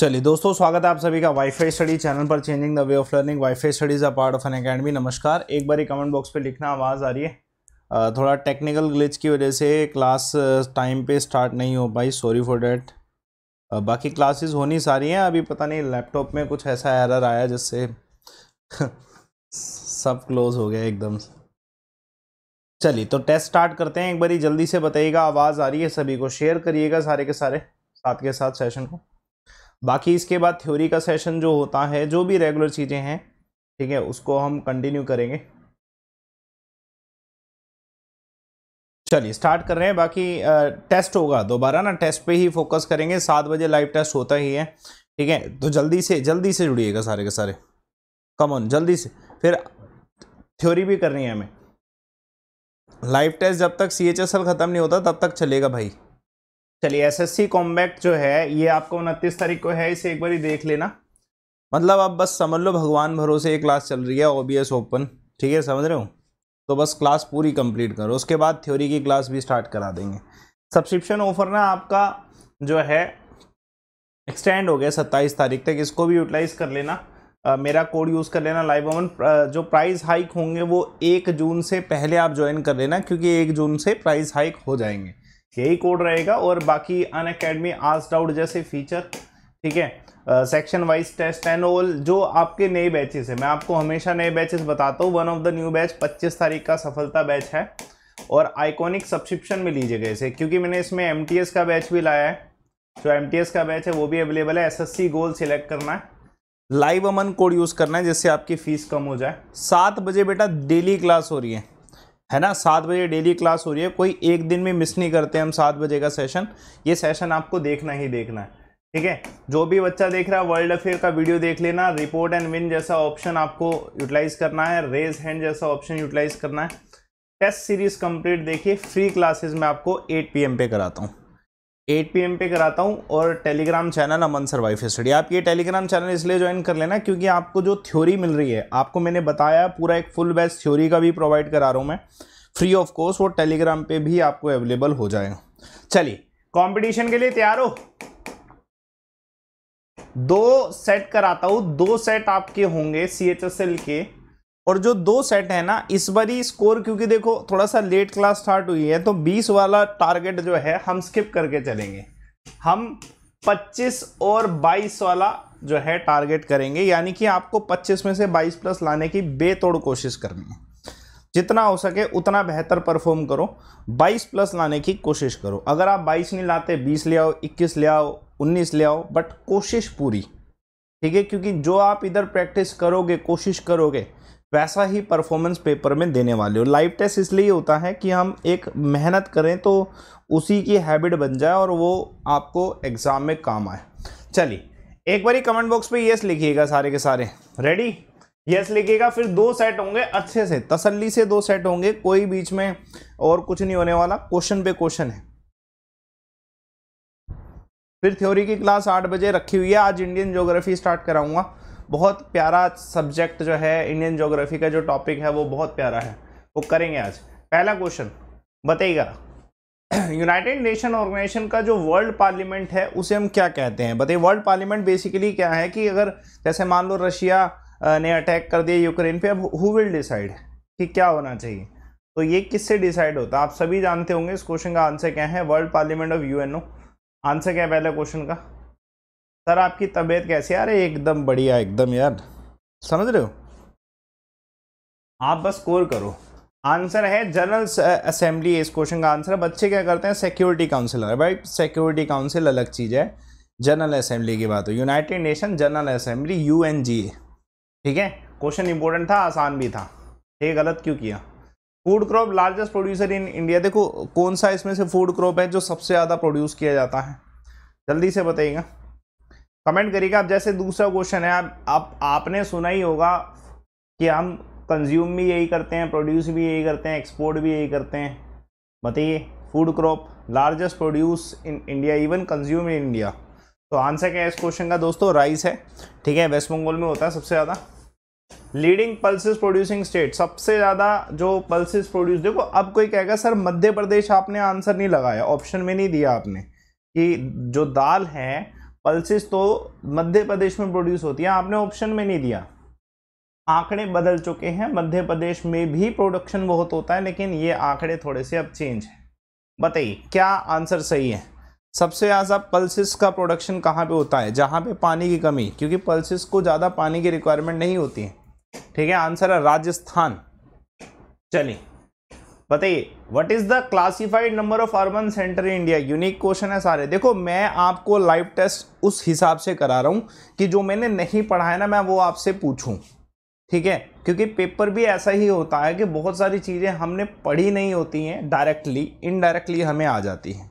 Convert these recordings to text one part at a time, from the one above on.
चलिए दोस्तों स्वागत है आप सभी का वाईफाई स्टडी चैनल पर changing the way of learning WiFi studies a part of Unacademy नमस्कार एक बार कमेंट बॉक्स पे लिखना आवाज़ आ रही है थोड़ा टेक्निकल ग्लिच की वजह से क्लास टाइम पे स्टार्ट नहीं हो पाई सॉरी फॉर डैट बाकी क्लासेस होनी सारी हैं अभी पता नहीं लैपटॉप में कुछ ऐसा एरर आया जिससे सब क्लोज हो गया एकदम से चलिए तो टेस्ट स्टार्ट करते हैं एक बार जल्दी से बताइएगा आवाज़ आ रही है सभी को शेयर करिएगा सारे के सारे साथ के साथ सेशन को बाकी इसके बाद थ्योरी का सेशन जो होता है जो भी रेगुलर चीज़ें हैं ठीक है उसको हम कंटिन्यू करेंगे चलिए स्टार्ट कर रहे हैं बाकी टेस्ट होगा दोबारा ना टेस्ट पे ही फोकस करेंगे सात बजे लाइव टेस्ट होता ही है ठीक है तो जल्दी से जल्दी से जुड़िएगा सारे के सारे कम ऑन जल्दी से फिर थ्योरी भी करनी है हमें लाइव टेस्ट जब तक सी एच एस एल ख़त्म नहीं होता तब तक चलेगा भाई चलिए एसएससी कॉम्बैक्ट जो है ये आपको उनतीस तारीख को है इसे एक बार ही देख लेना मतलब आप बस समझ लो भगवान भरोसे ये क्लास चल रही है ओबीएस ओपन ठीक है समझ रहे हो तो बस क्लास पूरी कंप्लीट करो उसके बाद थ्योरी की क्लास भी स्टार्ट करा देंगे सब्सक्रिप्शन ऑफर ना आपका जो है एक्सटेंड हो गया सत्ताईस तारीख तक इसको भी यूटिलाइज कर लेना आ, मेरा कोड यूज़ कर लेना लाइव ओवन जो प्राइस हाइक होंगे वो एक जून से पहले आप ज्वाइन कर लेना क्योंकि एक जून से प्राइस हाइक हो जाएंगे यही कोड रहेगा और बाकी अन अकेडमी आस्ट आउट जैसे फीचर ठीक है section wise test and all जो आपके नए बैचेस हैं मैं आपको हमेशा नए बैचेस बताता हूँ one of the new batch 25 तारीख का सफलता बैच है और आइकॉनिक सब्सक्रिप्शन में लीजिएगा इसे क्योंकि मैंने इसमें एम का बैच भी लाया है जो एम का बैच है वो भी अवेलेबल है एस गोल सिलेक्ट करना है लाइव अमन कोड यूज़ करना है जिससे आपकी फ़ीस कम हो जाए सात बजे बेटा डेली क्लास हो रही है है ना सात बजे डेली क्लास हो रही है कोई एक दिन में मिस नहीं करते हम सात बजे का सेशन ये सेशन आपको देखना ही देखना है ठीक है जो भी बच्चा देख रहा है वर्ल्ड अफेयर का वीडियो देख लेना रिपोर्ट एंड विन जैसा ऑप्शन आपको यूटिलाइज करना है रेज हैंड जैसा ऑप्शन यूटिलाइज करना है टेस्ट सीरीज कंप्लीट देखिए फ्री क्लासेस में आपको 8 पीएम पे कराता हूँ 8 पी पे कराता हूँ और Telegram channel Aman sir wife study आप ये टेलीग्राम चैनल इसलिए ज्वाइन कर लेना क्योंकि आपको जो थ्योरी मिल रही है आपको मैंने बताया पूरा एक फुल बेस्ट थ्योरी का भी प्रोवाइड करा रहा हूँ मैं फ्री ऑफ कोर्स वो टेलीग्राम पे भी आपको अवेलेबल हो जाएगा चलिए कॉम्पिटिशन के लिए तैयार हो दो सेट कराता हूँ दो सेट आपके होंगे सी एच एस एल के और जो दो सेट है ना इस बारी स्कोर क्योंकि देखो थोड़ा सा लेट क्लास स्टार्ट हुई है तो 20 वाला टारगेट जो है हम स्किप करके चलेंगे हम 25 और 22 वाला जो है टारगेट करेंगे यानी कि आपको 25 में से 22 प्लस लाने की बेतोड़ कोशिश करनी है जितना हो सके उतना बेहतर परफॉर्म करो 22 प्लस लाने की कोशिश करो अगर आप 22 नहीं लाते 20 ले आओ 21 ले आओ 19 ले आओ बट कोशिश पूरी ठीक है क्योंकि जो आप इधर प्रैक्टिस करोगे कोशिश करोगे वैसा ही परफॉर्मेंस पेपर में देने वाले हो लाइव टेस्ट इसलिए होता है कि हम एक मेहनत करें तो उसी की हैबिट बन जाए और वो आपको एग्ज़ाम में काम आए चलिए एक बारी कमेंट बॉक्स पे यस लिखिएगा सारे के सारे रेडी यस लिखिएगा फिर दो सेट होंगे अच्छे से तसल्ली से दो सेट होंगे कोई बीच में और कुछ नहीं होने वाला क्वेश्चन पे क्वेश्चन है फिर थ्योरी की क्लास आठ बजे रखी हुई है आज इंडियन ज्योग्राफी स्टार्ट कराऊंगा बहुत प्यारा सब्जेक्ट जो है इंडियन जोग्राफी का जो टॉपिक है वो बहुत प्यारा है वो करेंगे आज पहला क्वेश्चन बताइएगा यूनाइटेड नेशन ऑर्गेनाइजेशन का जो वर्ल्ड पार्लियामेंट है उसे हम क्या कहते हैं बताइए वर्ल्ड पार्लियामेंट बेसिकली क्या है कि अगर जैसे मान लो रशिया ने अटैक कर दिया यूक्रेन पे अब हु विल डिसाइड कि क्या होना चाहिए तो ये किससे डिसाइड होता है आप सभी जानते होंगे इस क्वेश्चन का आंसर क्या है world parliament of you answer क्या है पहला क्वेश्चन का सर आपकी तबीयत कैसी है एकदम बढ़िया एकदम यार समझ रहे हो आप बस स्कोर करो आंसर है जनरल असेंबली इस क्वेश्चन का आंसर बच्चे क्या करते हैं सिक्योरिटी काउंसिल भाई सिक्योरिटी काउंसिल अलग चीज़ है जनरल असेंबली की बात हो United Nation General Assembly U N G ठीक है क्वेश्चन इंपॉर्टेंट था आसान भी था ये गलत क्यों किया food crop largest producer in India देखो कौन सा इसमें से फूड क्रॉप है जो सबसे ज़्यादा प्रोड्यूस किया जाता है जल्दी से बताइएगा कमेंट करिएगा आप जैसे दूसरा क्वेश्चन है आप, आप आपने सुना ही होगा कि हम कंज्यूम भी यही करते हैं प्रोड्यूस भी यही करते हैं एक्सपोर्ट भी यही करते हैं बताइए food crop largest produce in India even consume in India तो आंसर क्या है इस क्वेश्चन का दोस्तों राइस है ठीक है वेस्ट बंगाल में होता है सबसे ज़्यादा लीडिंग पल्सेस प्रोड्यूसिंग स्टेट सबसे ज़्यादा जो पल्सेस प्रोड्यूस देखो अब कोई कहेगा सर मध्य प्रदेश आपने आंसर नहीं लगाया ऑप्शन में नहीं दिया आपने कि जो दाल है पल्सिस तो मध्य प्रदेश में प्रोड्यूस होती है आपने ऑप्शन में नहीं दिया आंकड़े बदल चुके हैं मध्य प्रदेश में भी प्रोडक्शन बहुत होता है लेकिन ये आंकड़े थोड़े से अब चेंज हैं बताइए क्या आंसर सही है सबसे ज़्यादा पल्सिस का प्रोडक्शन कहाँ पे होता है जहाँ पे पानी की कमी क्योंकि पल्सिस को ज़्यादा पानी की रिक्वायरमेंट नहीं होती है ठीक है आंसर है राजस्थान चलिए बताइए what is the classified number of urban centre in India unique question है सारे देखो मैं आपको लाइव टेस्ट उस हिसाब से करा रहा हूँ कि जो मैंने नहीं पढ़ा है ना मैं वो आपसे पूछूं ठीक है क्योंकि पेपर भी ऐसा ही होता है कि बहुत सारी चीज़ें हमने पढ़ी नहीं होती हैं डायरेक्टली इनडायरेक्टली हमें आ जाती हैं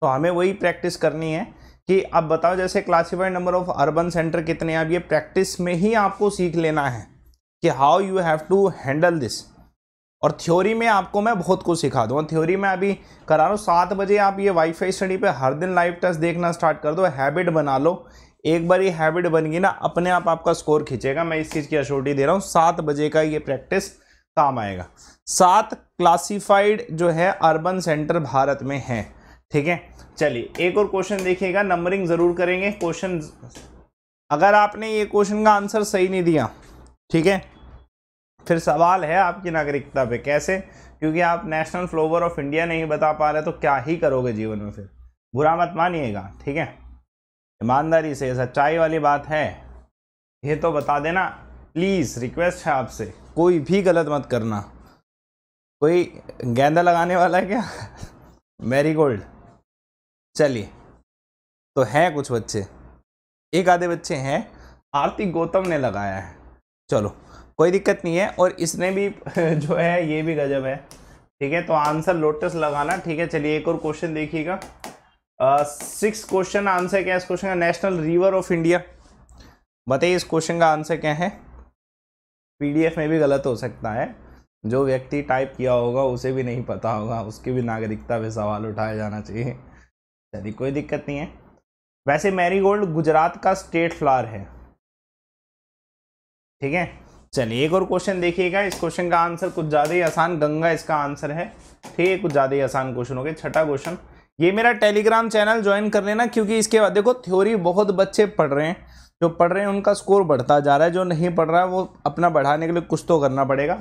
तो हमें वही प्रैक्टिस करनी है कि अब बताओ जैसे classified number of urban centre कितने हैं अब ये प्रैक्टिस में ही आपको सीख लेना है कि how you have to handle this और थ्योरी में आपको मैं बहुत कुछ सिखा दूँ थ्योरी में अभी करा रहा हूँ सात बजे आप ये वाईफाई स्टडी पे हर दिन लाइव टेस्ट देखना स्टार्ट कर दो हैबिट बना लो एक बार ये हैबिट बन गई ना अपने आप आपका स्कोर खींचेगा मैं इस चीज़ की अश्योरिटी दे रहा हूँ सात बजे का ये प्रैक्टिस काम आएगा सात क्लासीफाइड जो है अर्बन सेंटर भारत में है ठीक है चलिए एक और क्वेश्चन देखिएगा नंबरिंग ज़रूर करेंगे क्वेश्चन अगर आपने ये क्वेश्चन का आंसर सही नहीं दिया ठीक है फिर सवाल है आपकी नागरिकता पे कैसे क्योंकि आप नेशनल फ्लोवर ऑफ इंडिया नहीं बता पा रहे तो क्या ही करोगे जीवन में फिर बुरा मत मानिएगा ठीक है ईमानदारी से सच्चाई वाली बात है ये तो बता देना प्लीज़ रिक्वेस्ट है आपसे कोई भी गलत मत करना कोई गेंदा लगाने वाला है क्या मेरी गोल्ड चलिए तो हैं कुछ बच्चे एक आधे बच्चे हैं आरती गौतम ने लगाया है चलो कोई दिक्कत नहीं है और इसने भी जो है ये भी गजब है ठीक है तो आंसर लोटस लगाना ठीक है चलिए एक और क्वेश्चन देखिएगा सिक्स क्वेश्चन आंसर क्या है इस क्वेश्चन का नेशनल रिवर ऑफ इंडिया बताइए इस क्वेश्चन का आंसर क्या है पीडीएफ में भी गलत हो सकता है जो व्यक्ति टाइप किया होगा उसे भी नहीं पता होगा उसकी भी नागरिकता पर सवाल उठाया जाना चाहिए चलिए कोई दिक्कत नहीं है वैसे मैरीगोल्ड गुजरात का स्टेट फ्लावर है ठीक है चलिए एक और क्वेश्चन देखिएगा इस क्वेश्चन का आंसर कुछ ज़्यादा ही आसान गंगा इसका आंसर है ठीक है कुछ ज़्यादा ही आसान क्वेश्चन हो गया छठा क्वेश्चन ये मेरा टेलीग्राम चैनल ज्वाइन कर लेना क्योंकि इसके बाद देखो थ्योरी बहुत बच्चे पढ़ रहे हैं जो पढ़ रहे हैं उनका स्कोर बढ़ता जा रहा है जो नहीं पढ़ रहा है वो अपना बढ़ाने के लिए कुछ तो करना पड़ेगा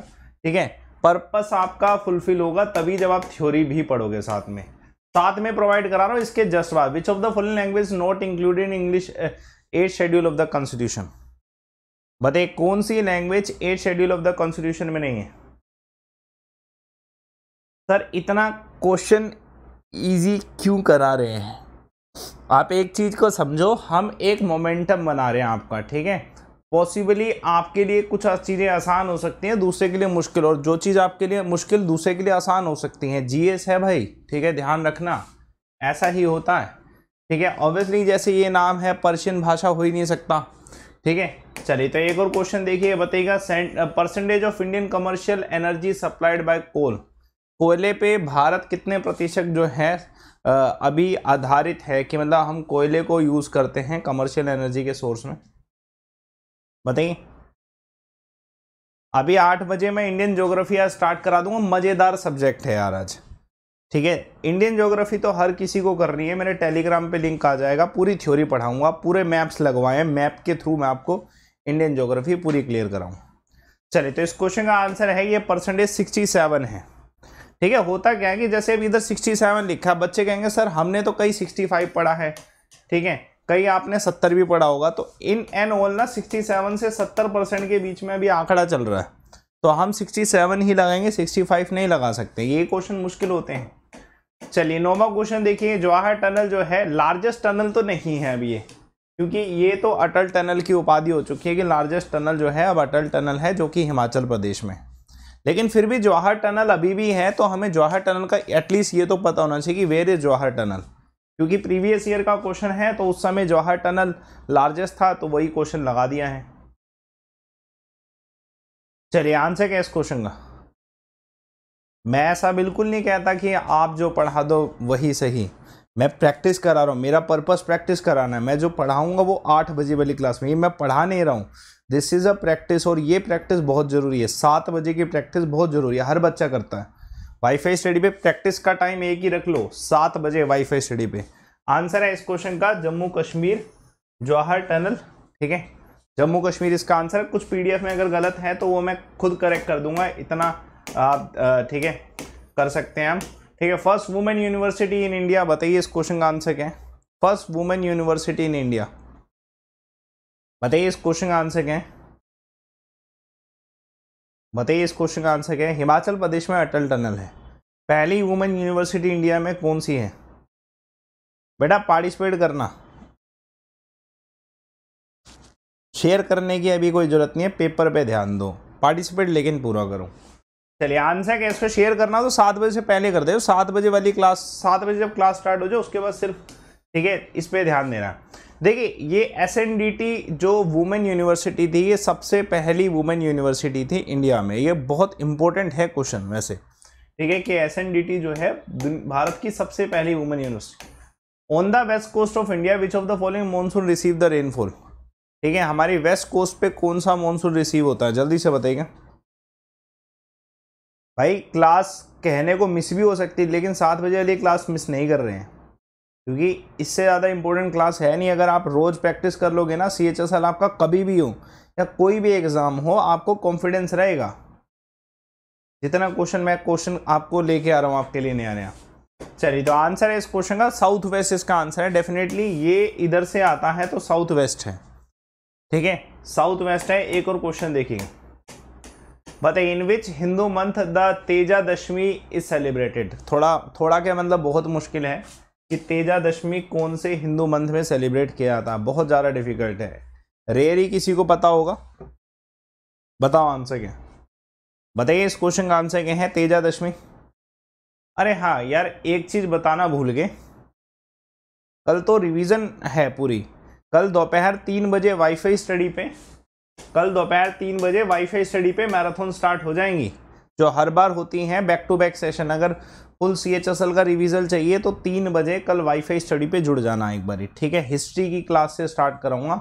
ठीक है पर्पस आपका फुलफिल होगा तभी जब आप थ्योरी भी पढ़ोगे साथ में साथ में प्रोवाइड करा रहा हूँ इसके जस्ट बाद which of the full language not included English eighth schedule of the constitution बताइए कौन सी language eighth schedule of the constitution में नहीं है सर इतना क्वेश्चन इजी क्यों करा रहे हैं आप एक चीज़ को समझो हम एक मोमेंटम बना रहे हैं आपका ठीक है पॉसिबली आपके लिए कुछ चीज़ें आसान हो सकती हैं दूसरे के लिए मुश्किल और जो चीज़ आपके लिए मुश्किल दूसरे के लिए आसान हो सकती हैं जीएस है भाई ठीक है ध्यान रखना ऐसा ही होता है ठीक है ऑब्वियसली जैसे ये नाम है पर्शियन भाषा हो ही नहीं सकता ठीक है चलिए तो एक और क्वेश्चन देखिए बताइएगा percentage of Indian commercial energy supplied by coal कोयले पे भारत कितने प्रतिशत जो है अभी आधारित है कि मतलब हम कोयले को यूज़ करते हैं कमर्शियल एनर्जी के सोर्स में बताइए अभी आठ बजे मैं इंडियन ज्योग्राफी आज स्टार्ट करा दूंगा मज़ेदार सब्जेक्ट है यार आज ठीक है इंडियन ज्योग्राफी तो हर किसी को करनी है मेरे टेलीग्राम पे लिंक आ जाएगा पूरी थ्योरी पढ़ाऊंगा पूरे मैप्स लगवाएं मैप के थ्रू मैं आपको इंडियन ज्योग्राफी पूरी क्लियर कराऊँ चलिए तो इस क्वेश्चन का आंसर है ये परसेंटेज सिक्सटी सेवन है ठीक है होता क्या है कि जैसे अभी इधर सिक्सटी सेवन लिखा बच्चे कहेंगे सर हमने तो कई सिक्सटी फाइव पढ़ा है ठीक है कई आपने सत्तर भी पढ़ा होगा तो इन एन ओल ना सिक्सटी सेवन से सत्तर परसेंट के बीच में अभी आंकड़ा चल रहा है तो हम सिक्सटी सेवन ही लगाएंगे सिक्सटी फाइव नहीं लगा सकते ये क्वेश्चन मुश्किल होते हैं चलिए नोवा क्वेश्चन देखिए जवाहर टनल जो है लार्जेस्ट टनल तो नहीं है अभी ये क्योंकि ये तो अटल टनल की उपाधि हो चुकी है कि लार्जेस्ट टनल जो है अब अटल टनल है जो कि हिमाचल प्रदेश में लेकिन फिर भी जवाहर टनल अभी भी है तो हमें जवाहर टनल का एटलीस्ट ये तो पता होना चाहिए कि वेर इज़ जवाहर टनल क्योंकि प्रीवियस ईयर का क्वेश्चन है तो उस समय जवाहर टनल लार्जेस्ट था तो वही क्वेश्चन लगा दिया है चलिए आंसर क्या इस क्वेश्चन का मैं ऐसा बिल्कुल नहीं कहता कि आप जो पढ़ा दो वही सही मैं प्रैक्टिस करा रहा हूँ मेरा पर्पस प्रैक्टिस कराना है मैं जो पढ़ाऊँगा वो आठ बजे वाली क्लास में ये मैं पढ़ा नहीं रहा हूँ दिस इज़ अ प्रैक्टिस और ये प्रैक्टिस बहुत ज़रूरी है सात बजे की प्रैक्टिस बहुत ज़रूरी है हर बच्चा करता है वाईफाई स्टडी पे प्रैक्टिस का टाइम एक ही रख लो सात बजे वाईफाई स्टडी पे आंसर है इस क्वेश्चन का जम्मू कश्मीर जवाहर टनल ठीक है जम्मू कश्मीर इसका आंसर है कुछ पीडीएफ में अगर गलत है तो वो मैं खुद करेक्ट कर दूंगा इतना आप ठीक है कर सकते हैं हम ठीक है first women university in India बताइए इस क्वेश्चन का आंसर क्या है first women university in India बताइए इस क्वेश्चन का आंसर क्या है बताइए इस क्वेश्चन का आंसर क्या है हिमाचल प्रदेश में अटल टनल है पहली वुमेन यूनिवर्सिटी इंडिया में कौन सी है बेटा पार्टिसिपेट करना शेयर करने की अभी कोई ज़रूरत नहीं है पेपर पे ध्यान दो पार्टिसिपेट लेकिन पूरा करो चलिए आंसर कैसे शेयर करना तो सात बजे से पहले कर दे सात बजे वाली क्लास सात बजे जब क्लास स्टार्ट हो जाए उसके बाद सिर्फ ठीक है इस पर ध्यान देना देखिए ये एस जो वुमेन यूनिवर्सिटी थी ये सबसे पहली वुमेन यूनिवर्सिटी थी इंडिया में ये बहुत इंपॉर्टेंट है क्वेश्चन वैसे ठीक है कि एस जो है भारत की सबसे पहली women university on the west coast of India which of the following monsoon receive the rainfall ठीक है हमारी वेस्ट कोस्ट पे कौन सा मानसून रिसीव होता है जल्दी से बताइएगा भाई क्लास कहने को मिस भी हो सकती है लेकिन सात बजे वाली क्लास मिस नहीं कर रहे हैं क्योंकि इससे ज़्यादा इंपॉर्टेंट क्लास है नहीं अगर आप रोज़ प्रैक्टिस कर लोगे ना सी एच एस एल आपका कभी भी हो या कोई भी एग्ज़ाम हो आपको कॉन्फिडेंस रहेगा जितना क्वेश्चन मैं क्वेश्चन आपको लेके आ रहा हूँ आपके लिए नया नया चलिए तो आंसर है इस क्वेश्चन का साउथ वेस्ट इसका आंसर है डेफिनेटली ये इधर से आता है तो साउथ वेस्ट है ठीक है साउथ वेस्ट है एक और क्वेश्चन देखिए but in which Hindu month the Teja Dashami is celebrated थोड़ा थोड़ा क्या मतलब बहुत मुश्किल है कि तेजा दशमी कौन से हिंदू मंथ में सेलिब्रेट किया जाता है बहुत ज़्यादा डिफिकल्ट है रेयर ही किसी को पता होगा बताओ आंसर क्या बताइए इस क्वेश्चन का आंसर क्या है तेजा दशमी अरे हाँ यार एक चीज़ बताना भूल गए कल तो रिवीजन है पूरी कल दोपहर तीन बजे वाईफाई स्टडी पे कल दोपहर तीन बजे वाईफाई स्टडी पे मैराथन स्टार्ट हो जाएंगी जो हर बार होती हैं बैक टू बैक सेशन अगर full C H S L का रिविजल चाहिए तो तीन बजे कल वाईफाई स्टडी पे जुड़ जाना एक बार ठीक है हिस्ट्री की क्लास से स्टार्ट कराऊंगा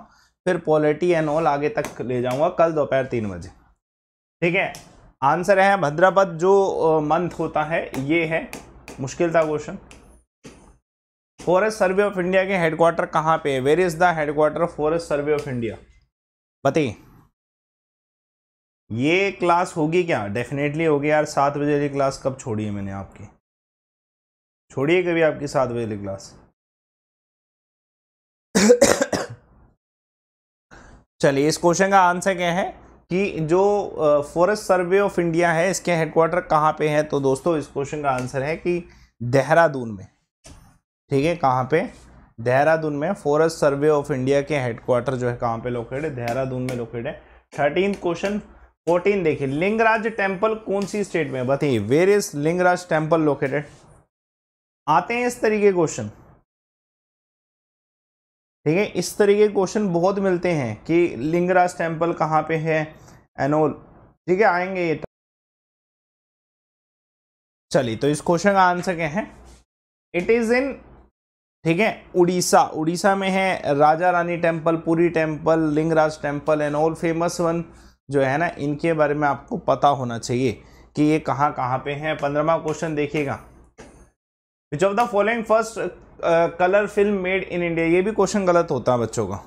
फिर पॉलिटी एंड ऑल आगे तक ले जाऊंगा कल दोपहर तीन बजे ठीक है आंसर है भद्रपद जो मंथ होता है ये है मुश्किल था question forest survey of India के हेडक्वार्टर कहाँ पे है where is the headquarter of forest survey of India बताइए ये क्लास होगी क्या डेफिनेटली होगी यार सात बजे वाली क्लास कब छोड़ी है मैंने आपकी छोड़िए कभी आपकी सात बजे वाली क्लास चलिए इस क्वेश्चन का आंसर क्या है कि जो फॉरेस्ट सर्वे ऑफ इंडिया है इसके हेडक्वार्टर कहाँ पे है तो दोस्तों इस क्वेश्चन का आंसर है कि देहरादून में ठीक है कहाँ पे देहरादून में फॉरेस्ट सर्वे ऑफ इंडिया के हेडक्वार्टर जो है कहाँ पे लोकेट है देहरादून में लोकेट है थर्टीन क्वेश्चन फोर्टीन देखिए लिंगराज टेम्पल कौन सी स्टेट में बताइए where is Lingaraj temple located आते हैं इस तरीके क्वेश्चन ठीक है इस तरीके क्वेश्चन बहुत मिलते हैं कि लिंगराज टेम्पल कहाँ पे है एनोल ठीक है आएंगे ये तो। चलिए तो इस क्वेश्चन का आंसर क्या है इट इज इन ठीक है उड़ीसा उड़ीसा में है Raja Rani temple Puri temple Lingaraj temple and all famous one जो है ना इनके बारे में आपको पता होना चाहिए कि ये कहाँ कहाँ पे हैं पंद्रहवा क्वेश्चन देखिएगा which of the following first colour film made in India ये भी क्वेश्चन गलत होता है बच्चों का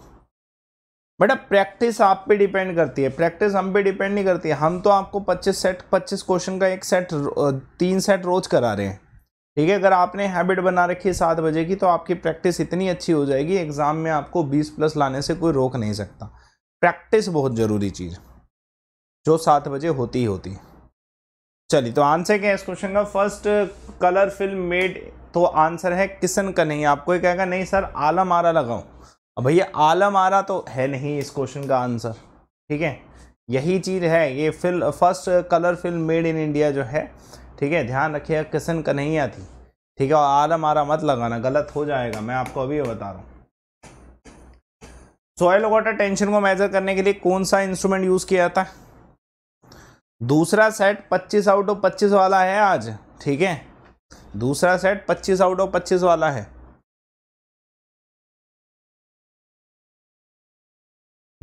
बेटा प्रैक्टिस आप पे डिपेंड करती है प्रैक्टिस हम पे डिपेंड नहीं करती है हम तो आपको 25 सेट 25 क्वेश्चन का एक सेट uh, तीन सेट रोज करा रहे हैं ठीक है अगर आपने हैबिट बना रखी है सात बजे की तो आपकी प्रैक्टिस इतनी अच्छी हो जाएगी एग्ज़ाम में आपको 20 प्लस लाने से कोई रोक नहीं सकता प्रैक्टिस बहुत ज़रूरी चीज़ है जो सात बजे होती ही होती चलिए तो आंसर क्या है इस क्वेश्चन का फर्स्ट कलर फिल्म मेड तो आंसर है किशन का नहीं आपको ये कहेगा नहीं सर आलम आरा लगाओ अब भैया आलम आरा तो है नहीं इस क्वेश्चन का आंसर ठीक है यही चीज़ है ये film first colour film made in India जो है ठीक है ध्यान रखिएगा किशन नहीं आती ठीक है और आलम आरा मत लगाना गलत हो जाएगा मैं आपको अभी बता रहा हूँ सॉयल वाटर टेंशन को मेजर करने के लिए कौन सा इंस्ट्रूमेंट यूज़ किया जाता है दूसरा सेट 25 आउट ऑफ 25 वाला है आज ठीक है दूसरा सेट 25 आउट ऑफ 25 वाला है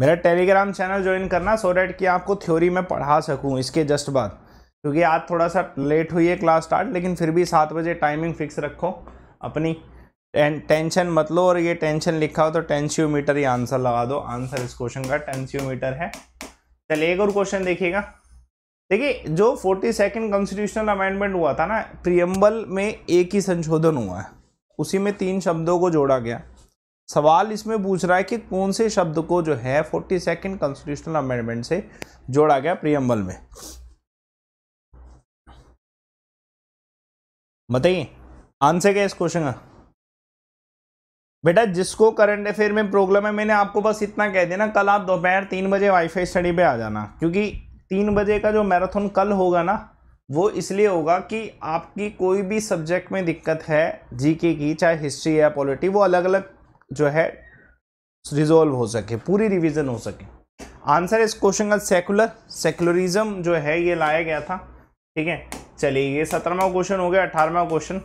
मेरा टेलीग्राम चैनल ज्वाइन करना सो डैट कि आपको थ्योरी में पढ़ा सकूं इसके जस्ट बाद क्योंकि आज थोड़ा सा लेट हुई है क्लास स्टार्ट लेकिन फिर भी सात बजे टाइमिंग फिक्स रखो अपनी टेंशन मत लो और ये टेंशन लिखा हो तो टेंशियोमीटर ही आंसर लगा दो आंसर इस क्वेश्चन का टेंशियोमीटर है चलिए एक और क्वेश्चन देखिएगा देखिए जो फोर्टी सेकेंड कॉन्स्टिट्यूशनल अमेंडमेंट हुआ था ना प्रियम्बल में एक ही संशोधन हुआ है उसी में तीन शब्दों को जोड़ा गया सवाल इसमें पूछ रहा है कि कौन से शब्द को जो है फोर्टी सेकेंड कॉन्स्टिट्यूशनल अमेंडमेंट से जोड़ा गया प्रियम्बल में बताइए आंसर क्या इस क्वेश्चन का बेटा जिसको करंट अफेयर में प्रॉब्लम है मैंने आपको बस इतना कह देना कल आप दोपहर तीन बजे वाईफाई स्टडी पे आ जाना क्योंकि तीन बजे का जो मैराथन कल होगा ना वो इसलिए होगा कि आपकी कोई भी सब्जेक्ट में दिक्कत है जीके की चाहे हिस्ट्री या पॉलिटी वो अलग अलग जो है रिजोल्व हो सके पूरी रिवीजन हो सके आंसर इस क्वेश्चन का सेकुलर सेकुलरिज्म जो है ये लाया गया था ठीक है चलिए ये सत्रहवा क्वेश्चन हो गया अठारहवा क्वेश्चन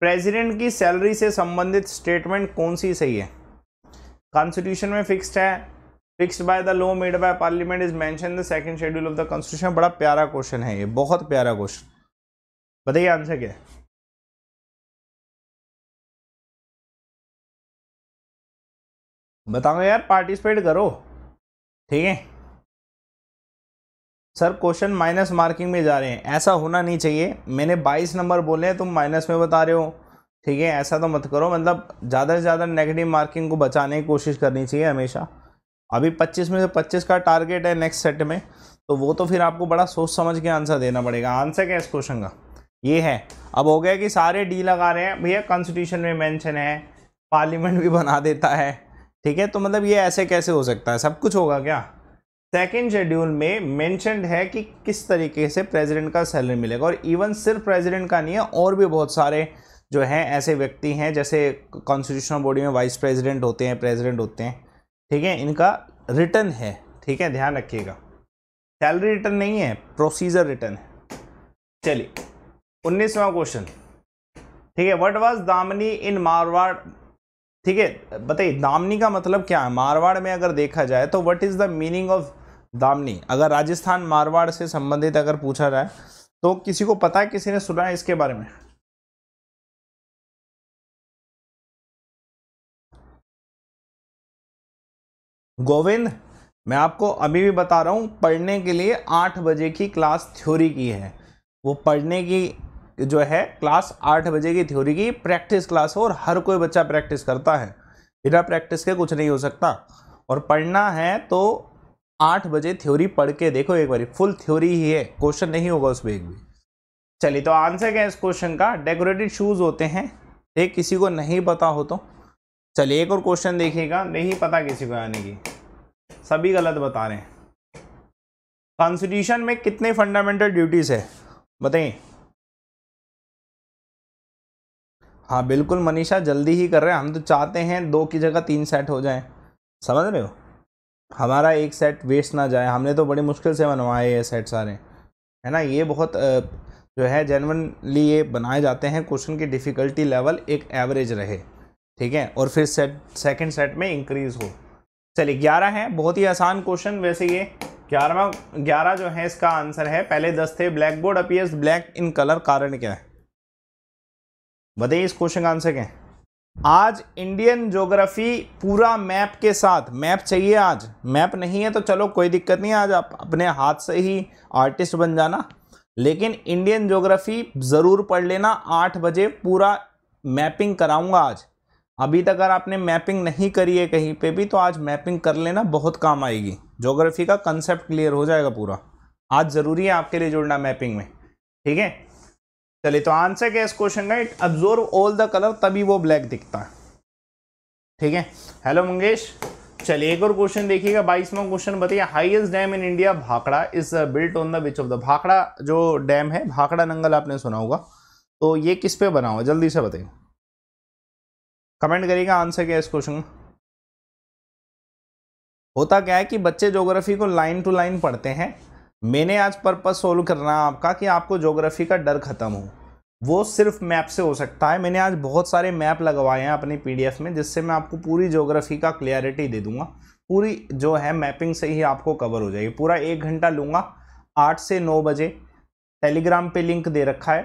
प्रेसिडेंट की सैलरी से संबंधित स्टेटमेंट कौन सी सही है कॉन्स्टिट्यूशन में फिक्स्ड है fix by the law made by parliament is mention the second schedule of the constitution बड़ा प्यारा क्वेश्चन है ये बहुत प्यारा क्वेश्चन बताइए आंसर क्या है बताओ यार पार्टिसिपेट करो ठीक है सर क्वेश्चन माइनस मार्किंग में जा रहे हैं ऐसा होना नहीं चाहिए मैंने 22 नंबर बोले हैं तुम माइनस में बता रहे हो ठीक है ऐसा तो मत करो मतलब ज़्यादा से ज़्यादा नेगेटिव मार्किंग को बचाने की कोशिश करनी चाहिए हमेशा अभी पच्चीस में से पच्चीस का टारगेट है नेक्स्ट सेट में तो वो तो फिर आपको बड़ा सोच समझ के आंसर देना पड़ेगा आंसर क्या इस क्वेश्चन का ये है अब हो गया कि सारे डी लगा रहे हैं भैया कॉन्स्टिट्यूशन में मैंशन है पार्लियामेंट भी बना देता है ठीक है तो मतलब ये ऐसे कैसे हो सकता है सब कुछ होगा क्या सेकेंड शेड्यूल में मैंशनड है कि किस तरीके से प्रेसिडेंट का सैलरी मिलेगा और इवन सिर्फ प्रेसिडेंट का नहीं है और भी बहुत सारे जो हैं ऐसे व्यक्ति हैं जैसे कॉन्स्टिट्यूशनल बॉडी में वाइस प्रेसिडेंट होते हैं प्रेसिडेंट होते हैं ठीक है इनका रिटर्न है ठीक है ध्यान रखिएगा सैलरी रिटर्न नहीं है प्रोसीजर रिटर्न है चलिए उन्नीसवा क्वेश्चन ठीक है what was Damni in Marwar ठीक है बताइए दामनी का मतलब क्या है मारवाड़ में अगर देखा जाए तो what is the meaning of Damni अगर राजस्थान मारवाड़ से संबंधित अगर पूछा जाए तो किसी को पता है किसी ने सुना है इसके बारे में गोविंद मैं आपको अभी भी बता रहा हूँ पढ़ने के लिए आठ बजे की क्लास थ्योरी की है वो पढ़ने की जो है क्लास आठ बजे की थ्योरी की प्रैक्टिस क्लास हो और हर कोई बच्चा प्रैक्टिस करता है बिना प्रैक्टिस के कुछ नहीं हो सकता और पढ़ना है तो आठ बजे थ्योरी पढ़ के देखो एक बार फुल थ्योरी ही है क्वेश्चन नहीं होगा उसमें एक भी चलिए तो आंसर क्या है इस क्वेश्चन का डेकोरेटेड शूज़ होते हैं एक किसी को नहीं पता हो तो चलिए एक और क्वेश्चन देखिएगा नहीं पता किसी को आने की सभी गलत बता रहे हैं कॉन्स्टिट्यूशन में कितने फंडामेंटल ड्यूटीज़ है बताइए हाँ बिल्कुल मनीषा जल्दी ही कर रहे हैं हम तो चाहते हैं दो की जगह तीन सेट हो जाए समझ रहे हो हमारा एक सेट वेस्ट ना जाए हमने तो बड़ी मुश्किल से बनवाए ये सेट सारे है ना ये बहुत जो है जेनवनली ये बनाए जाते हैं क्वेश्चन की डिफ़िकल्टी लेवल एक एवरेज रहे ठीक है और फिर सेट सेकेंड सेट में इंक्रीज़ हो चलिए ग्यारह है बहुत ही आसान क्वेश्चन वैसे ये ग्यारहवा ग्यारह जो है इसका आंसर है पहले दस थे black board appears black in colour कारण क्या है बताइए इस क्वेश्चन का आंसर क्या आज इंडियन ज्योग्राफी पूरा मैप के साथ मैप चाहिए आज मैप नहीं है तो चलो कोई दिक्कत नहीं आज आप अपने हाथ से ही आर्टिस्ट बन जाना लेकिन इंडियन ज्योग्राफी ज़रूर पढ़ लेना आठ बजे पूरा मैपिंग कराऊंगा आज अभी तक अगर आपने मैपिंग नहीं करी है कहीं पे भी तो आज मैपिंग कर लेना बहुत काम आएगी जोग्राफी का कंसेप्ट क्लियर हो जाएगा पूरा आज ज़रूरी है आपके लिए जुड़ना मैपिंग में ठीक है चलिए तो आंसर क्या इस क्वेश्चन का it absorb all the colour तभी वो ब्लैक दिखता है ठीक है हेलो मंगेश चलिए एक और क्वेश्चन देखिएगा बाईसवा क्वेश्चन बताइए highest dam in India Bhakra is built on the beach of the Bhakra जो डैम है भाखड़ा नंगल आपने सुना होगा तो ये किस पे बना हुआ जल्दी से बताइए कमेंट करिएगा आंसर क्या है इस क्वेश्चन का होता क्या है कि बच्चे जोग्राफी को लाइन टू लाइन पढ़ते हैं मैंने आज पर्पज़ सोल्व करना है आपका कि आपको जोग्राफी का डर ख़त्म हो वो सिर्फ मैप से हो सकता है मैंने आज बहुत सारे मैप लगवाए हैं अपने पीडीएफ में जिससे मैं आपको पूरी ज्योग्राफ़ी का क्लियरिटी दे दूंगा पूरी जो है मैपिंग से ही आपको कवर हो जाएगी पूरा एक घंटा लूँगा आठ से नौ बजे टेलीग्राम पे लिंक दे रखा है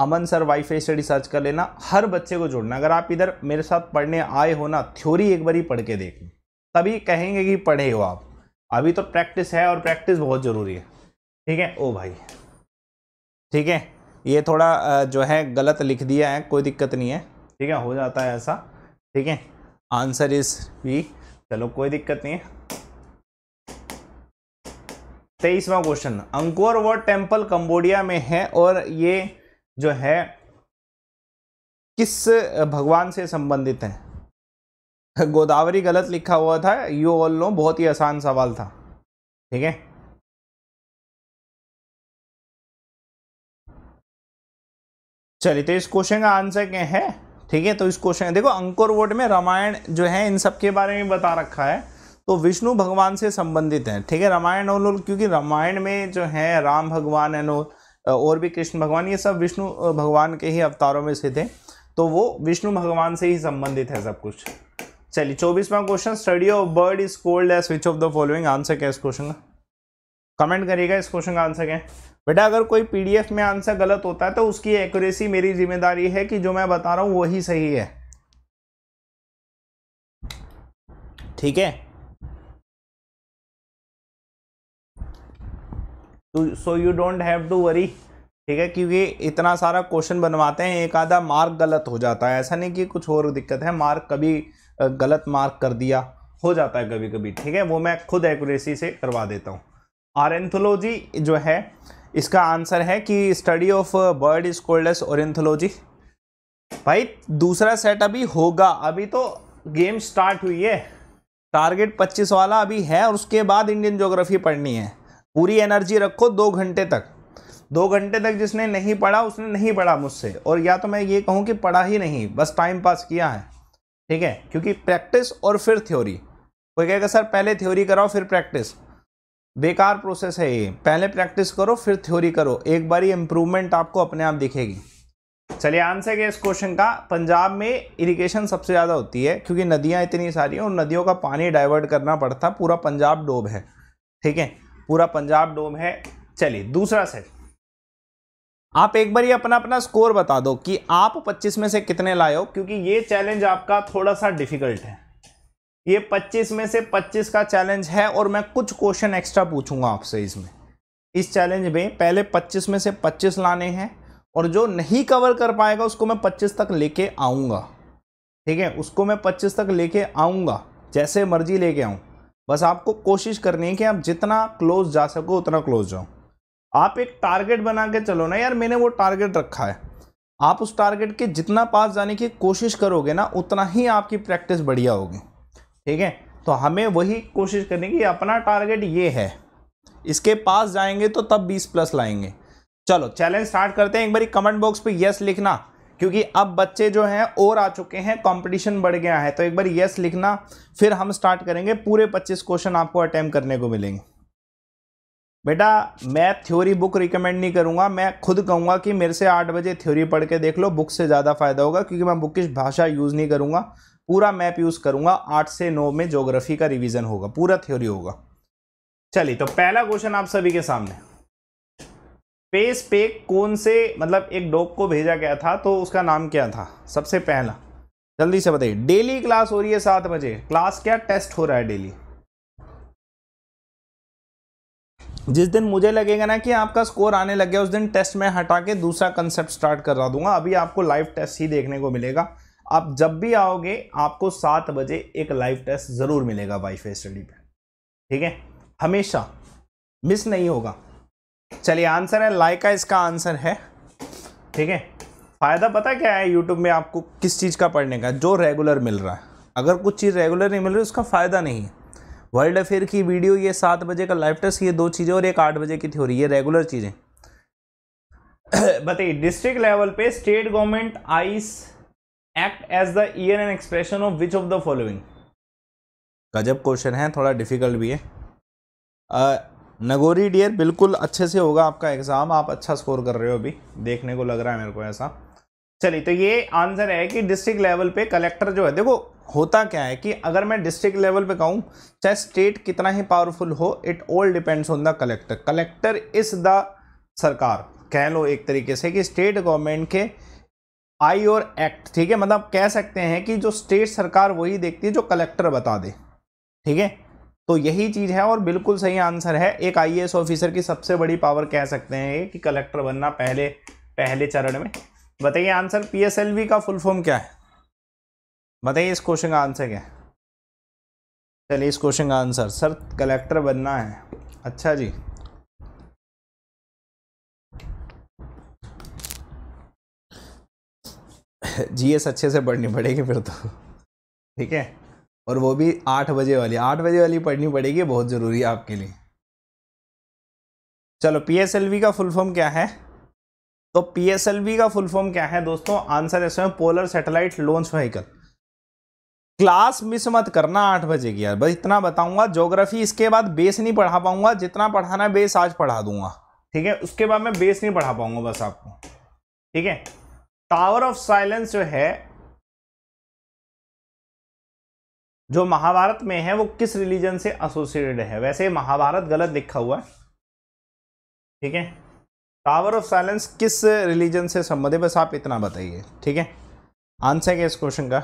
Aman sir wifi study search कर लेना हर बच्चे को जोड़ना अगर आप इधर मेरे साथ पढ़ने आए हो ना थ्योरी एक बार ही पढ़ के देखना तभी कहेंगे कि पढ़े हो आप अभी तो प्रैक्टिस है और प्रैक्टिस बहुत ज़रूरी है ठीक है ओ भाई ठीक है ये थोड़ा जो है गलत लिख दिया है कोई दिक्कत नहीं है ठीक है हो जाता है ऐसा ठीक है आंसर इज बी चलो कोई दिक्कत नहीं है तेईसवा question Angkor Wat temple Cambodia में है और ये जो है किस भगवान से संबंधित है गोदावरी गलत लिखा हुआ था यू ऑल नो बहुत ही आसान सवाल था ठीक है चलिए तो इस क्वेश्चन का आंसर क्या है ठीक है तो इस क्वेश्चन देखो अंकुर वोट में रामायण जो है इन सब के बारे में बता रखा है तो विष्णु भगवान से संबंधित है ठीक है रामायण और क्योंकि रामायण में जो है राम भगवान एनोल और भी कृष्ण भगवान ये सब विष्णु भगवान के ही अवतारों में स्थित है तो वो विष्णु भगवान से ही संबंधित है सब कुछ चलिए चौबीसवा question study of bird is called as which of the following answer क्या इस क्वेश्चन का कमेंट करिएगा इस क्वेश्चन का आंसर क्या बेटा अगर कोई पीडीएफ में आंसर गलत होता है तो उसकी एक्यूरेसी मेरी जिम्मेदारी है कि जो मैं बता रहा हूँ वही सही है ठीक है so you don't have to worry ठीक है क्योंकि इतना सारा क्वेश्चन बनवाते हैं एक आधा मार्क गलत हो जाता है ऐसा नहीं कि कुछ और दिक्कत है मार्क कभी गलत मार्क कर दिया हो जाता है कभी कभी ठीक है वो मैं खुद एक्यूरेसी से करवा देता हूँ ऑरेंथोलॉजी जो है इसका आंसर है कि study of bird is called as ornithology भाई दूसरा सेट अभी होगा अभी तो गेम स्टार्ट हुई है टारगेट 25 वाला अभी है और उसके बाद इंडियन ज्योग्राफी पढ़नी है पूरी एनर्जी रखो दो घंटे तक दो घंटे तक जिसने नहीं पढ़ा उसने नहीं पढ़ा मुझसे और या तो मैं ये कहूँ कि पढ़ा ही नहीं बस टाइम पास किया है ठीक है क्योंकि प्रैक्टिस और फिर थ्योरी कोई कहेगा सर पहले थ्योरी कराओ फिर प्रैक्टिस बेकार प्रोसेस है ये पहले प्रैक्टिस करो फिर थ्योरी करो एक बार ही इम्प्रूवमेंट आपको अपने आप दिखेगी चलिए आंसर गया इस क्वेश्चन का पंजाब में इरिगेशन सबसे ज़्यादा होती है क्योंकि नदियाँ इतनी सारी हैं और नदियों का पानी डाइवर्ट करना पड़ता पूरा पंजाब डोब है ठीक है पूरा पंजाब डोम है चलिए दूसरा सेट आप एक बार ये अपना अपना स्कोर बता दो कि आप 25 में से कितने लाए हो क्योंकि ये चैलेंज आपका थोड़ा सा डिफिकल्ट है ये 25 में से 25 का चैलेंज है और मैं कुछ क्वेश्चन एक्स्ट्रा पूछूंगा आपसे इसमें इस चैलेंज में पहले 25 में से 25 लाने हैं और जो नहीं कवर कर पाएगा उसको मैं 25 तक लेके आऊँगा ठीक है उसको मैं 25 तक लेके आऊँगा जैसे मर्जी लेके आऊँ बस आपको कोशिश करनी है कि आप जितना क्लोज जा सको उतना क्लोज जाओ आप एक टारगेट बना के चलो ना यार मैंने वो टारगेट रखा है आप उस टारगेट के जितना पास जाने की कोशिश करोगे ना उतना ही आपकी प्रैक्टिस बढ़िया होगी ठीक है तो हमें वही कोशिश करनी कि अपना टारगेट ये है इसके पास जाएंगे तो तब 20 प्लस लाएंगे चलो चैलेंज स्टार्ट करते हैं एक बार कमेंट बॉक्स पे यस लिखना क्योंकि अब बच्चे जो हैं और आ चुके हैं कंपटीशन बढ़ गया है तो एक बार यस लिखना फिर हम स्टार्ट करेंगे पूरे 25 क्वेश्चन आपको अटैम्प करने को मिलेंगे बेटा मैं थ्योरी बुक रिकमेंड नहीं करूँगा मैं खुद कहूँगा कि मेरे से आठ बजे थ्योरी पढ़ के देख लो बुक से ज़्यादा फायदा होगा क्योंकि मैं बुक भाषा यूज़ नहीं करूँगा पूरा मैप यूज़ करूँगा आठ से नौ में जोग्राफी का रिविज़न होगा पूरा थ्योरी होगा चलिए तो पहला क्वेश्चन आप सभी के सामने स्पेस पे कौन से मतलब एक डॉग को भेजा गया था तो उसका नाम क्या था सबसे पहला जल्दी से बताइए डेली क्लास हो रही है सात बजे क्लास क्या टेस्ट हो रहा है डेली जिस दिन मुझे लगेगा ना कि आपका स्कोर आने लग गया उस दिन टेस्ट में हटा के दूसरा कंसेप्ट स्टार्ट करा दूंगा अभी आपको लाइव टेस्ट ही देखने को मिलेगा आप जब भी आओगे आपको सात बजे एक लाइव टेस्ट ज़रूर मिलेगा वाईफाई स्टडी पे ठीक है हमेशा मिस नहीं होगा चलिए आंसर है लाइका इसका आंसर है ठीक है फ़ायदा पता क्या है यूट्यूब में आपको किस चीज़ का पढ़ने का जो रेगुलर मिल रहा है अगर कुछ चीज़ रेगुलर नहीं मिल रही उसका फ़ायदा नहीं है वर्ल्ड अफेयर की वीडियो ये सात बजे का लाइव टेस्ट ये दो चीज़ें और एक आठ बजे की थ्योरी ये रेगुलर चीज़ें बताइए डिस्ट्रिक्ट लेवल पे state government eyes act as the ear and expression of which of the following गजब क्वेश्चन है थोड़ा डिफिकल्ट भी है नगोरी डियर बिल्कुल अच्छे से होगा आपका एग्ज़ाम आप अच्छा स्कोर कर रहे हो अभी देखने को लग रहा है मेरे को ऐसा चलिए तो ये आंसर है कि डिस्ट्रिक्ट लेवल पे कलेक्टर जो है देखो होता क्या है कि अगर मैं डिस्ट्रिक्ट लेवल पे कहूँ चाहे स्टेट कितना ही पावरफुल हो it all depends on the collector collector is the सरकार कह लो एक तरीके से कि स्टेट गवर्नमेंट के आई और एक्ट ठीक है मतलब कह सकते हैं कि जो स्टेट सरकार वही देखती है जो कलेक्टर बता दे ठीक है तो यही चीज़ है और बिल्कुल सही आंसर है एक आईएएस ऑफिसर की सबसे बड़ी पावर कह सकते हैं कि कलेक्टर बनना पहले पहले चरण में बताइए आंसर पीएसएलवी का फुल फॉर्म क्या है बताइए इस क्वेश्चन का आंसर क्या है चलिए इस क्वेश्चन का आंसर सर कलेक्टर बनना है अच्छा जी जीएस अच्छे से पढ़नी पड़ेगी फिर तो ठीक है और वो भी आठ बजे वाली आठ बजे वाली पढ़नी पड़ेगी बहुत ज़रूरी है आपके लिए चलो पी का फुल फॉर्म क्या है तो पी का फुल फॉर्म क्या है दोस्तों आंसर इसमें polar satellite launch vehicle class miss मत करना आठ बजे की यार बस इतना बताऊंगा ज्योग्राफी इसके बाद बेस नहीं पढ़ा पाऊंगा जितना पढ़ाना बेस आज पढ़ा दूंगा ठीक है उसके बाद मैं बेस नहीं पढ़ा पाऊंगा बस आपको ठीक है टावर ऑफ साइलेंस जो है जो महाभारत में है वो किस रिलीजन से एसोसिएटेड है वैसे महाभारत गलत लिखा हुआ है ठीक है टावर ऑफ साइलेंस किस रिलीजन से संबंधित बस आप इतना बताइए ठीक है आंसर क्या इस क्वेश्चन का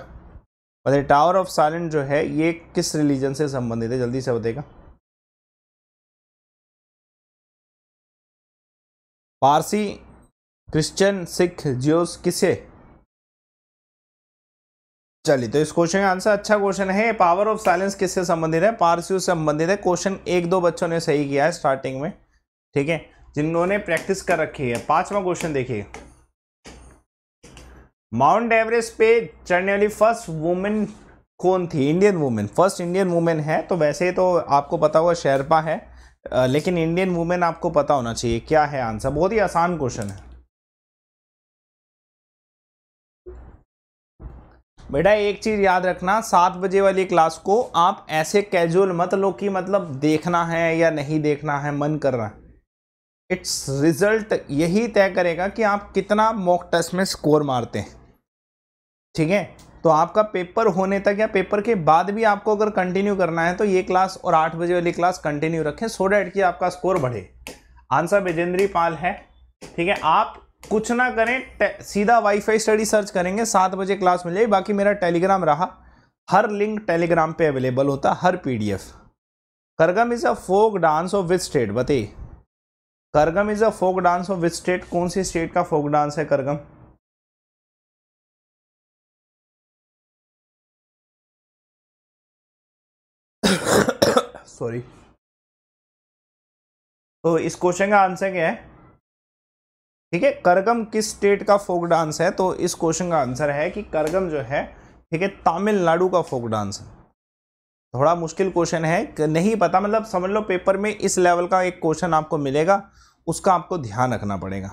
बताइए टावर ऑफ साइलेंस जो है ये किस रिलीजन से संबंधित है जल्दी से बताएगा पारसी क्रिश्चियन सिख जियोस किसे चलिए तो इस क्वेश्चन का आंसर अच्छा क्वेश्चन है पावर ऑफ साइलेंस किससे संबंधित है पारस्यू से संबंधित है क्वेश्चन एक दो बच्चों ने सही किया है स्टार्टिंग में ठीक है जिन्होंने प्रैक्टिस कर रखी है पांचवा क्वेश्चन देखिए माउंट एवरेस्ट पे चढ़ने वाली फर्स्ट वुमेन कौन थी Indian women first Indian women है तो वैसे तो आपको पता हुआ शेरपा है लेकिन इंडियन वुमेन आपको पता होना चाहिए क्या है आंसर बहुत ही आसान क्वेश्चन है बेटा एक चीज़ याद रखना सात बजे वाली क्लास को आप ऐसे कैजुअल मत लो कि मतलब देखना है या नहीं देखना है मन कर रहा है इट्स रिजल्ट यही तय करेगा कि आप कितना मॉक टेस्ट में स्कोर मारते हैं ठीक है तो आपका पेपर होने तक या पेपर के बाद भी आपको अगर कंटिन्यू करना है तो ये क्लास और आठ बजे वाली क्लास कंटिन्यू रखें सो डैट कि आपका स्कोर बढ़े आंसर विजेंद्री पाल है ठीक है आप कुछ ना करें सीधा वाईफाई स्टडी सर्च करेंगे सात बजे क्लास मिल जाएगी बाकी मेरा टेलीग्राम रहा हर लिंक टेलीग्राम पे अवेलेबल होता हर PDF Karagam is a folk dance of which state बताइए Karagam is a folk dance of which state कौन सी स्टेट का फोक डांस है करगम सॉरी तो इस क्वेश्चन का आंसर क्या है ठीक है करगम किस स्टेट का फोक डांस है तो इस क्वेश्चन का आंसर है कि करगम जो है ठीक है तमिलनाडु का फोक डांस है थोड़ा मुश्किल क्वेश्चन है नहीं पता मतलब समझ लो पेपर में इस लेवल का एक क्वेश्चन आपको मिलेगा उसका आपको ध्यान रखना पड़ेगा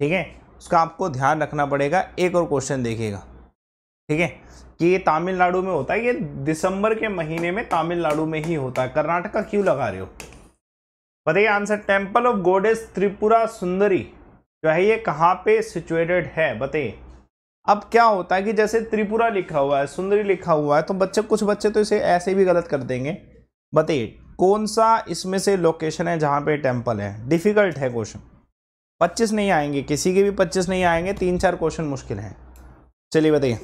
ठीक है उसका आपको ध्यान रखना पड़ेगा एक और क्वेश्चन देखिएगा ठीक है कि ये तमिलनाडु में होता है ये दिसंबर के महीने में तमिलनाडु में ही होता है कर्नाटका क्यों लगा रहे हो पता है answer temple of goddess Tripura Sundari जो है ये कहाँ पे सिचुएटेड है बताइए अब क्या होता है कि जैसे त्रिपुरा लिखा हुआ है सुंदरी लिखा हुआ है तो बच्चे कुछ बच्चे तो इसे ऐसे भी गलत कर देंगे बताइए कौन सा इसमें से लोकेशन है जहाँ पे टेम्पल है डिफ़िकल्ट है क्वेश्चन पच्चीस नहीं आएंगे किसी के भी पच्चीस नहीं आएंगे तीन चार क्वेश्चन मुश्किल हैं चलिए बताइए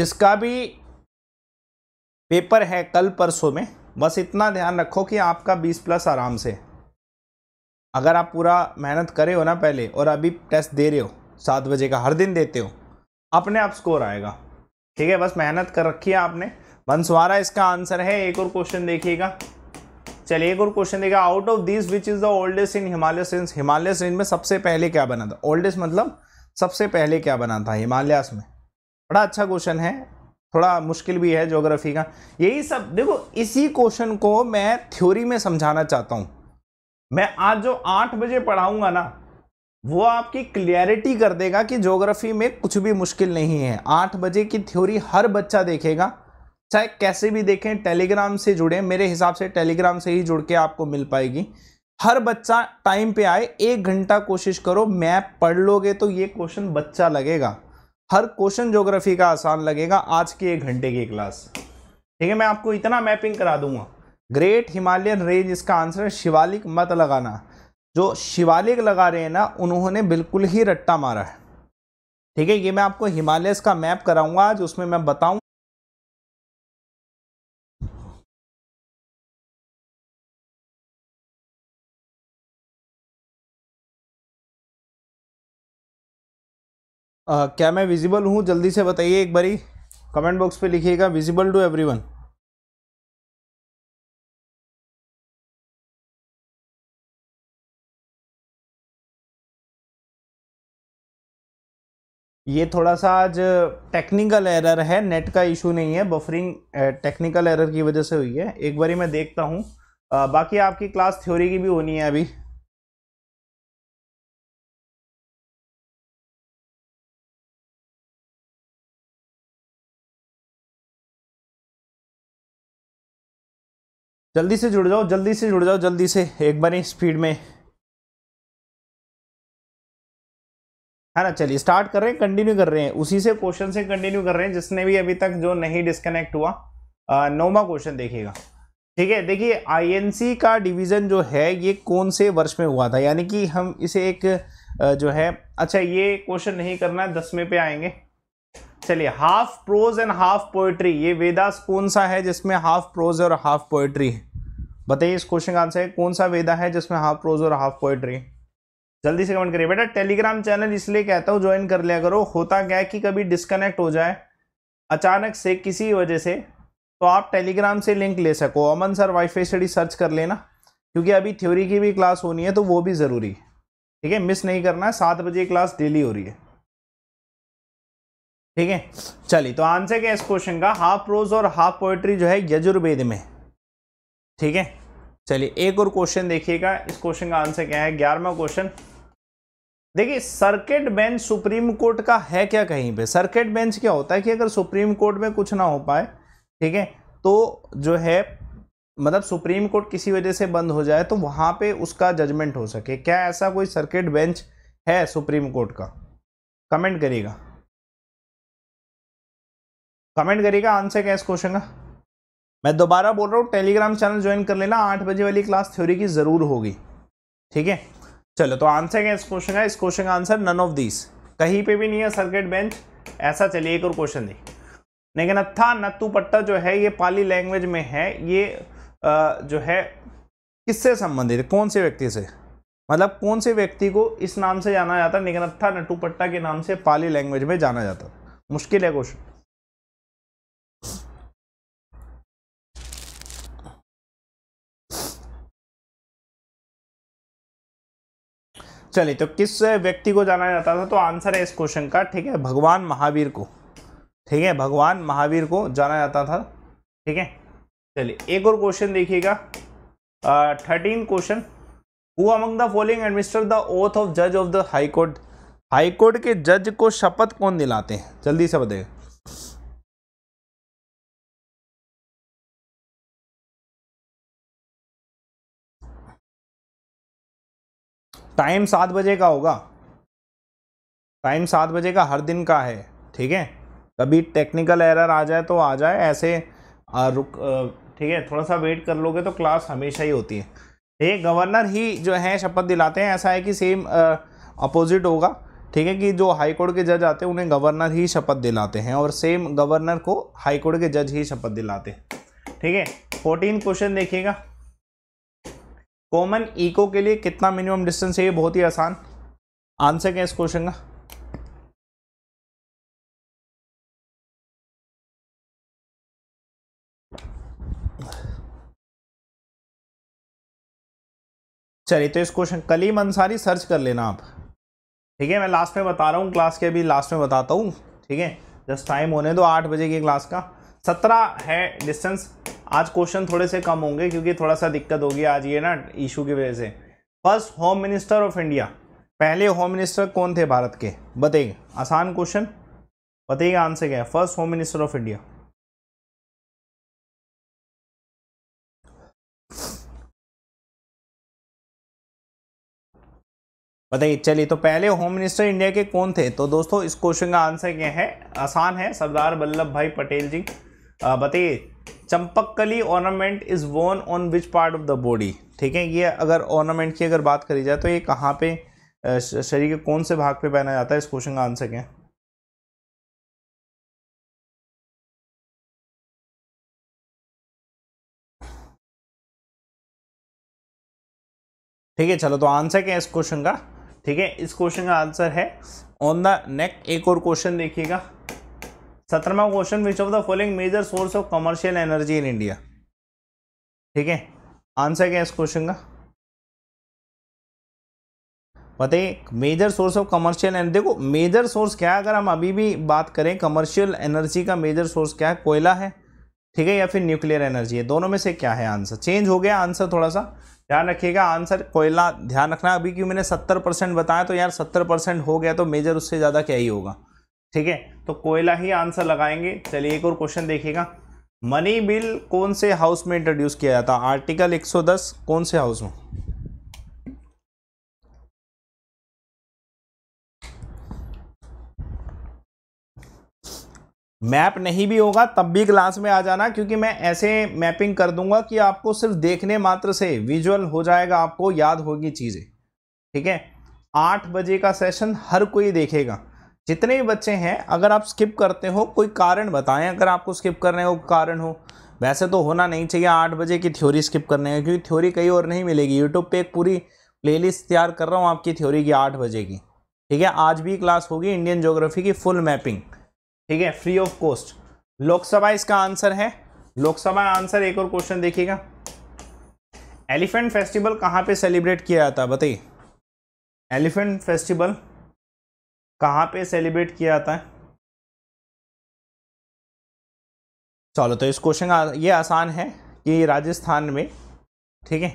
जिसका भी पेपर है कल परसों में बस इतना ध्यान रखो कि आपका बीस प्लस आराम से अगर आप पूरा मेहनत करे हो ना पहले और अभी टेस्ट दे रहे हो सात बजे का हर दिन देते हो अपने आप स्कोर आएगा ठीक है बस मेहनत कर रखी है आपने बंसवारा इसका आंसर है एक और क्वेश्चन देखिएगा चलिए एक और क्वेश्चन देखिएगा out of this which is the oldest in Himalaya range Himalaya range में सबसे पहले क्या बना था ओल्डेस्ट मतलब सबसे पहले क्या बना था हिमालयस में बड़ा अच्छा क्वेश्चन है थोड़ा मुश्किल भी है जोग्राफी का यही सब देखो इसी क्वेश्चन को मैं थ्योरी में समझाना चाहता हूँ मैं आज जो आठ बजे पढ़ाऊंगा ना वो आपकी क्लियरिटी कर देगा कि ज्योग्राफी में कुछ भी मुश्किल नहीं है आठ बजे की थ्योरी हर बच्चा देखेगा चाहे कैसे भी देखें टेलीग्राम से जुड़े मेरे हिसाब से टेलीग्राम से ही जुड़ के आपको मिल पाएगी हर बच्चा टाइम पे आए एक घंटा कोशिश करो मैप पढ़ लोगे तो ये क्वेश्चन बच्चा लगेगा हर क्वेश्चन ज्योग्राफी का आसान लगेगा आज की एक घंटे की क्लास ठीक है मैं आपको इतना मैपिंग करा दूंगा ग्रेट हिमालयन रेंज इसका आंसर है शिवालिक मत लगाना जो शिवालिक लगा रहे हैं ना उन्होंने बिल्कुल ही रट्टा मारा है ठीक है ये मैं आपको हिमालयस का मैप कराऊंगा आज उसमें मैं बताऊं क्या मैं विजिबल हूँ जल्दी से बताइए एक बारी कमेंट बॉक्स पे लिखिएगा विजिबल टू एवरीवन ये थोड़ा सा आज टेक्निकल एरर है नेट का इशू नहीं है बफरिंग टेक्निकल एरर की वजह से हुई है एक बारी मैं देखता हूँ बाकी आपकी क्लास थ्योरी की भी होनी है अभी जल्दी से जुड़ जाओ जल्दी से जुड़ जाओ जल्दी से एक बारी स्पीड में है ना चलिए स्टार्ट कर रहे हैं कंटिन्यू कर रहे हैं उसी से क्वेश्चन से कंटिन्यू कर रहे हैं जिसने भी अभी तक जो नहीं डिस्कनेक्ट हुआ नौवा क्वेश्चन देखिएगा ठीक है देखिए आईएनसी का डिवीज़न जो है ये कौन से वर्ष में हुआ था यानी कि हम इसे एक जो है अच्छा ये क्वेश्चन नहीं करना है दसवें पे आएंगे चलिए half prose and half poetry ये वेदास कौन सा है जिसमें हाफ प्रोज और हाफ पोएट्री है बताइए इस क्वेश्चन का आंसर है कौन सा वेदा है जिसमें हाफ प्रोज और हाफ पोएट्री है जल्दी से कमेंट करिए बेटा टेलीग्राम चैनल इसलिए कहता हूँ ज्वाइन कर लिया करो होता क्या है कि कभी डिस्कनेक्ट हो जाए अचानक से किसी वजह से तो आप टेलीग्राम से लिंक ले सको Aman sir wifi study search कर लेना क्योंकि अभी थ्योरी की भी क्लास होनी है तो वो भी ज़रूरी है ठीक है मिस नहीं करना है सात बजे क्लास डेली हो रही है ठीक है चलिए तो आंसर क्या इस क्वेश्चन का हाफ प्रोज और हाफ पोएट्री जो है यजुर्वेद में ठीक है चलिए एक और क्वेश्चन देखिएगा इस क्वेश्चन का आंसर क्या है ग्यारहवा क्वेश्चन देखिए सर्किट बेंच सुप्रीम कोर्ट का है क्या कहीं पे सर्किट बेंच क्या होता है कि अगर सुप्रीम कोर्ट में कुछ ना हो पाए ठीक है तो जो है मतलब सुप्रीम कोर्ट किसी वजह से बंद हो जाए तो वहाँ पे उसका जजमेंट हो सके क्या ऐसा कोई सर्किट बेंच है सुप्रीम कोर्ट का कमेंट करिएगा कमेंट करिएगा आंसर क्या इस क्वेश्चन का मैं दोबारा बोल रहा हूँ टेलीग्राम चैनल ज्वाइन कर लेना आठ बजे वाली क्लास थ्योरी की ज़रूर होगी ठीक है चलो तो आंसर क्या इस क्वेश्चन का इस क्वेश्चन का आंसर नन ऑफ दिस कहीं पे भी नहीं है सर्किट बेंच ऐसा चलिए एक और क्वेश्चन देखिए लेकिन अथा नत्तू पट्टा जो है ये पाली लैंग्वेज में है ये आ, जो है किससे संबंधित है कौन से व्यक्ति से मतलब कौन से व्यक्ति को इस नाम से जाना जाता है निगनत्था नटू पट्टा के नाम से पाली लैंग्वेज में जाना जाता मुश्किल है क्वेश्चन चलिए तो किस व्यक्ति को जाना जाता था तो आंसर है इस क्वेश्चन का ठीक है भगवान महावीर को ठीक है भगवान महावीर को जाना जाता था ठीक है चलिए एक और क्वेश्चन देखिएगा thirteen question who among the following administer the oath of जज ऑफ द हाईकोर्ट हाईकोर्ट के जज को शपथ कौन दिलाते हैं जल्दी से बताइए टाइम सात बजे का होगा टाइम सात बजे का हर दिन का है ठीक है कभी टेक्निकल एरर आ जाए तो आ जाए ऐसे आ, रुक ठीक है थोड़ा सा वेट कर लोगे तो क्लास हमेशा ही होती है ठीक है गवर्नर ही जो है शपथ दिलाते हैं ऐसा है कि सेम अपोजिट होगा ठीक है कि जो हाई कोर्ट के जज आते हैं उन्हें गवर्नर ही शपथ दिलाते हैं और सेम गवर्नर को हाई कोर्ट के जज ही शपथ दिलाते हैं ठीक है फोर्टीन क्वेश्चन देखिएगा कॉमन इको के लिए कितना मिनिमम डिस्टेंस है ये बहुत ही आसान आंसर क्या है इस क्वेश्चन का चलिए तो इस क्वेश्चन कलीम अंसारी सर्च कर लेना आप ठीक है मैं लास्ट में बता रहा हूँ क्लास के अभी लास्ट में बताता हूँ ठीक है जस्ट टाइम होने दो आठ बजे की क्लास का सत्रह है डिस्टेंस आज क्वेश्चन थोड़े से कम होंगे क्योंकि थोड़ा सा दिक्कत होगी आज ये ना इशू की वजह से first home minister of India पहले होम मिनिस्टर कौन थे भारत के बताइए आसान क्वेश्चन बताइए आंसर क्या है first home minister of India बताइए चलिए तो पहले होम मिनिस्टर इंडिया के कौन थे तो दोस्तों इस क्वेश्चन का आंसर क्या है आसान है सरदार वल्लभ भाई पटेल जी बताइए Champakali ornament is worn on which part of the body ठीक है ये अगर ऑर्नामेंट की अगर बात करी जाए तो ये कहाँ पे शरीर के कौन से भाग पे पहना जाता है इस क्वेश्चन का आंसर क्या ठीक है चलो तो आंसर क्या है इस क्वेश्चन का ठीक है इस क्वेश्चन का आंसर है ऑन द नेक एक और क्वेश्चन देखिएगा सत्रहवा question which of the following major source of commercial energy in India ठीक है आंसर क्या है इस क्वेश्चन का बताइए major source of commercial energy देखो मेजर सोर्स क्या है अगर हम अभी भी बात करें कमर्शियल एनर्जी का मेजर सोर्स क्या है कोयला है ठीक है या फिर न्यूक्लियर एनर्जी है दोनों में से क्या है आंसर चेंज हो गया आंसर थोड़ा सा ध्यान रखिएगा आंसर कोयला ध्यान रखना अभी क्यों मैंने सत्तर परसेंट बताया तो यार सत्तर परसेंट हो गया तो मेजर उससे ज़्यादा क्या ही होगा ठीक है तो कोयला ही आंसर लगाएंगे चलिए एक और क्वेश्चन देखिएगा मनी बिल कौन से हाउस में इंट्रोड्यूस किया जाता आर्टिकल 110 कौन से हाउस में मैप नहीं भी होगा तब भी क्लास में आ जाना क्योंकि मैं ऐसे मैपिंग कर दूंगा कि आपको सिर्फ देखने मात्र से विजुअल हो जाएगा आपको याद होगी चीज़ें ठीक है आठ बजे का सेशन हर कोई देखेगा जितने भी बच्चे हैं अगर आप स्किप करते हो कोई कारण बताएं अगर आपको स्किप करने का कारण हो वैसे तो होना नहीं चाहिए आठ बजे की थ्योरी स्किप करने का क्योंकि थ्योरी कहीं और नहीं मिलेगी यूट्यूब पे एक पूरी प्लेलिस्ट तैयार कर रहा हूँ आपकी थ्योरी की आठ बजे की ठीक है आज भी क्लास होगी इंडियन ज्योग्राफी की फुल मैपिंग ठीक है फ्री ऑफ कॉस्ट लोकसभा इसका आंसर है लोकसभा आंसर एक और क्वेश्चन देखिएगा एलिफेंट फेस्टिवल कहाँ पे सेलिब्रेट किया जाता है बताइए एलिफेंट फेस्टिवल कहाँ पे सेलिब्रेट किया जाता है चलो तो इस क्वेश्चन का ये आसान है कि राजस्थान में ठीक है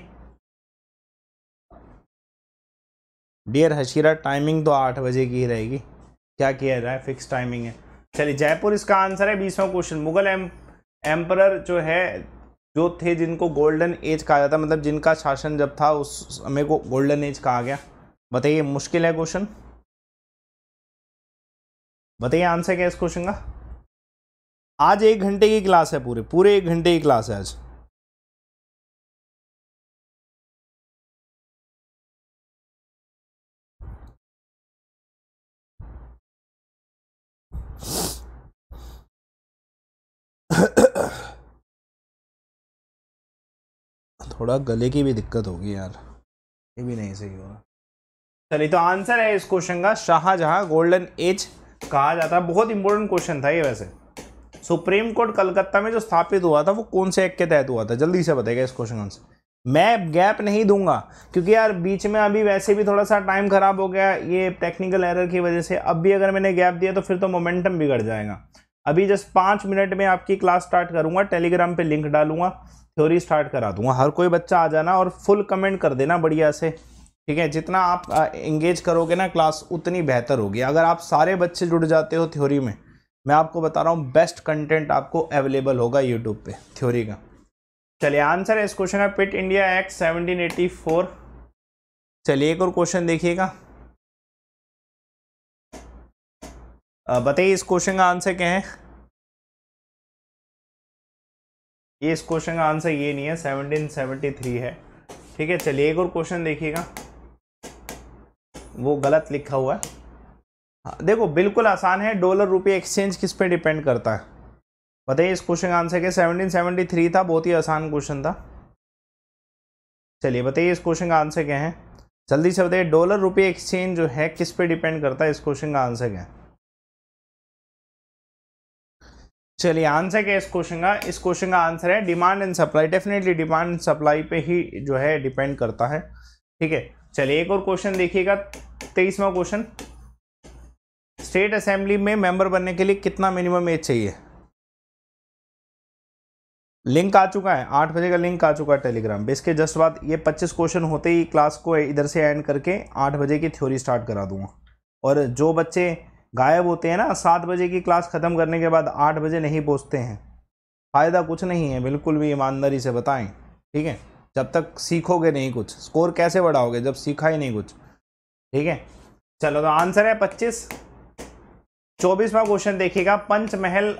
डियर हशीरा टाइमिंग तो आठ बजे की ही रहेगी क्या किया जाए फिक्स टाइमिंग है चलिए जयपुर इसका आंसर है बीसवा क्वेश्चन मुगल एम एम्पर जो है जो थे जिनको गोल्डन एज कहा जाता मतलब जिनका शासन जब था उस समय को गोल्डन एज कहा गया बताइए मुश्किल है क्वेश्चन बताइए आंसर क्या इस क्वेश्चन का आज एक घंटे की क्लास है पूरे पूरे एक घंटे की क्लास है आज थोड़ा गले की भी दिक्कत होगी यार ये भी नहीं सही हो रहा चलिए तो आंसर है इस क्वेश्चन का शाहजहां गोल्डन एज कहा जाता है बहुत इंपॉर्टेंट क्वेश्चन था ये वैसे सुप्रीम कोर्ट कलकत्ता में जो स्थापित हुआ था वो कौन से एक्ट के तहत हुआ था जल्दी से बताएगा इस क्वेश्चन आंसर मैं गैप नहीं दूंगा क्योंकि यार बीच में अभी वैसे भी थोड़ा सा टाइम ख़राब हो गया ये टेक्निकल एरर की वजह से अब भी अगर मैंने गैप दिया तो फिर तो मोमेंटम बिगड़ जाएगा अभी जस्ट पाँच मिनट में आपकी क्लास स्टार्ट करूंगा टेलीग्राम पे लिंक डालूंगा थ्योरी स्टार्ट करा दूंगा हर कोई बच्चा आ जाना और फुल कमेंट कर देना बढ़िया से ठीक है जितना आप इंगेज करोगे ना क्लास उतनी बेहतर होगी अगर आप सारे बच्चे जुड़ जाते हो थ्योरी में मैं आपको बता रहा हूँ बेस्ट कंटेंट आपको अवेलेबल होगा यूट्यूब पे थ्योरी का चलिए आंसर है इस क्वेश्चन का Pitt India act seventeen eighty four चलिए एक और क्वेश्चन देखिएगा बताइए इस क्वेश्चन का आंसर क्या है ये इस क्वेश्चन का आंसर ये नहीं है सेवनटीन सेवनटी थ्री है ठीक है चलिए एक और क्वेश्चन देखिएगा वो गलत लिखा हुआ है हाँ, देखो बिल्कुल आसान है डॉलर रुपये एक्सचेंज किस पे डिपेंड करता है बताइए इस क्वेश्चन का आंसर क्या सेवनटीन सेवेंटी थ्री था बहुत ही आसान क्वेश्चन था चलिए बताइए इस क्वेश्चन का आंसर क्या है जल्दी से बताइए डॉलर रुपये एक्सचेंज जो है किस पे डिपेंड करता है इस क्वेश्चन का आंसर क्या है चलिए आंसर क्या है इस क्वेश्चन का इस क्वेश्चन का आंसर है demand and supply definitely demand and supply पे ही जो है डिपेंड करता है ठीक है चलिए एक और क्वेश्चन देखिएगा तेईसवा क्वेश्चन स्टेट असेंबली में मेंबर बनने के लिए कितना मिनिमम एज चाहिए लिंक आ चुका है आठ बजे का लिंक आ चुका है टेलीग्राम पे इसके जस्ट बाद ये पच्चीस क्वेश्चन होते ही क्लास को इधर से एंड करके आठ बजे की थ्योरी स्टार्ट करा दूंगा और जो बच्चे गायब होते हैं ना सात बजे की क्लास ख़त्म करने के बाद आठ बजे नहीं पहुँचते हैं फ़ायदा कुछ नहीं है बिल्कुल भी ईमानदारी से बताएं ठीक है जब तक सीखोगे नहीं कुछ स्कोर कैसे बढ़ाओगे जब सीखा ही नहीं कुछ ठीक है चलो तो आंसर है पच्चीस चौबीसवा क्वेश्चन देखिएगा पंचमहल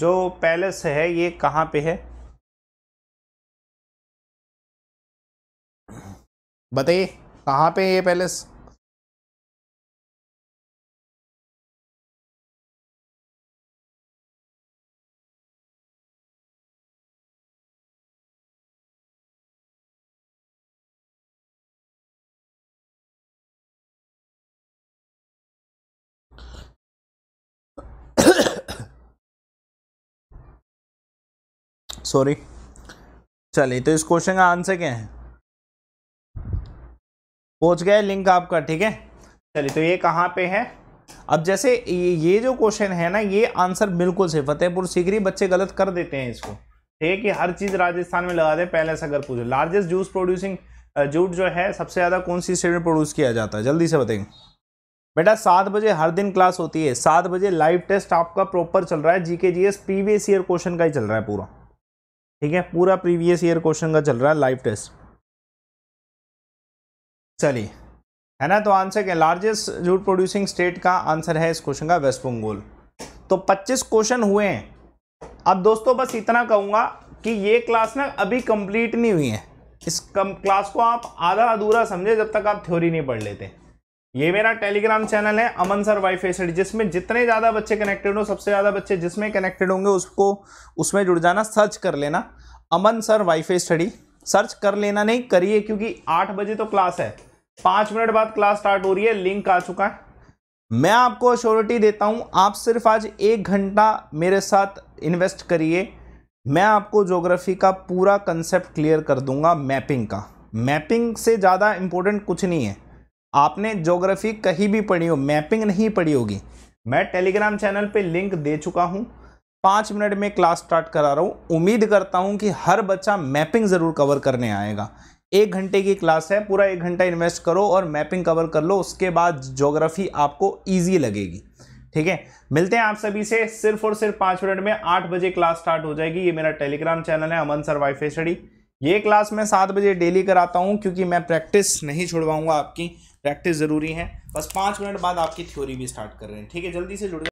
जो पैलेस है ये कहाँ पे है बताइए कहाँ पे है ये पैलेस सॉरी चलिए तो इस क्वेश्चन का आंसर क्या है पहुंच गया लिंक आपका ठीक है चलिए तो ये कहाँ पे है अब जैसे ये जो क्वेश्चन है ना ये आंसर बिल्कुल से फतेहपुर सीकरी बच्चे गलत कर देते हैं इसको ठीक है कि हर चीज़ राजस्थान में लगा दे पहले से अगर पूछो लार्जेस्ट जूस प्रोड्यूसिंग जूट जो है सबसे ज़्यादा कौन सी स्टेट में प्रोड्यूस किया जाता है जल्दी से बताएंगे बेटा सात बजे हर दिन क्लास होती है सात बजे लाइव टेस्ट आपका प्रॉपर चल रहा है GK GS previous year question का ही चल रहा है पूरा ठीक है पूरा प्रीवियस ईयर क्वेश्चन का चल रहा है लाइव टेस्ट चलिए है ना तो आंसर क्या लार्जेस्ट जूट प्रोड्यूसिंग स्टेट का आंसर है इस क्वेश्चन का वेस्ट बंगोल तो 25 क्वेश्चन हुए हैं अब दोस्तों बस इतना कहूंगा कि ये क्लास ना अभी कंप्लीट नहीं हुई है इस कम क्लास को आप आधा अधूरा समझे जब तक आप थ्योरी नहीं पढ़ लेते ये मेरा टेलीग्राम चैनल है अमन सर वाईफाई स्टडी जिसमें जितने ज़्यादा बच्चे कनेक्टेड हो सबसे ज़्यादा बच्चे जिसमें कनेक्टेड होंगे उसको उसमें जुड़ जाना सर्च कर लेना Aman sir wifi study search कर लेना नहीं करिए क्योंकि आठ बजे तो क्लास है पाँच मिनट बाद क्लास स्टार्ट हो रही है लिंक आ चुका है मैं आपको अश्योरिटी देता हूँ आप सिर्फ आज एक घंटा मेरे साथ इन्वेस्ट करिए मैं आपको जोग्राफी का पूरा कंसेप्ट क्लियर कर दूंगा मैपिंग का मैपिंग से ज़्यादा इम्पोर्टेंट कुछ नहीं है आपने जोग्राफी कहीं भी पढ़ी हो मैपिंग नहीं पढ़ी होगी मैं टेलीग्राम चैनल पे लिंक दे चुका हूँ पाँच मिनट में क्लास स्टार्ट करा रहा हूँ उम्मीद करता हूँ कि हर बच्चा मैपिंग ज़रूर कवर करने आएगा एक घंटे की क्लास है पूरा एक घंटा इन्वेस्ट करो और मैपिंग कवर कर लो उसके बाद जोग्राफी आपको ईजी लगेगी ठीक है मिलते हैं आप सभी से सिर्फ और सिर्फ पाँच मिनट में आठ बजे क्लास स्टार्ट हो जाएगी ये मेरा टेलीग्राम चैनल है अमन सर वाइफ स्टडी ये क्लास मैं सात बजे डेली कराता हूँ क्योंकि मैं प्रैक्टिस नहीं छुड़वाऊंगा आपकी प्रैक्टिस ज़रूरी है बस पाँच मिनट बाद आपकी थ्योरी भी स्टार्ट कर रहे हैं ठीक है जल्दी से जुड़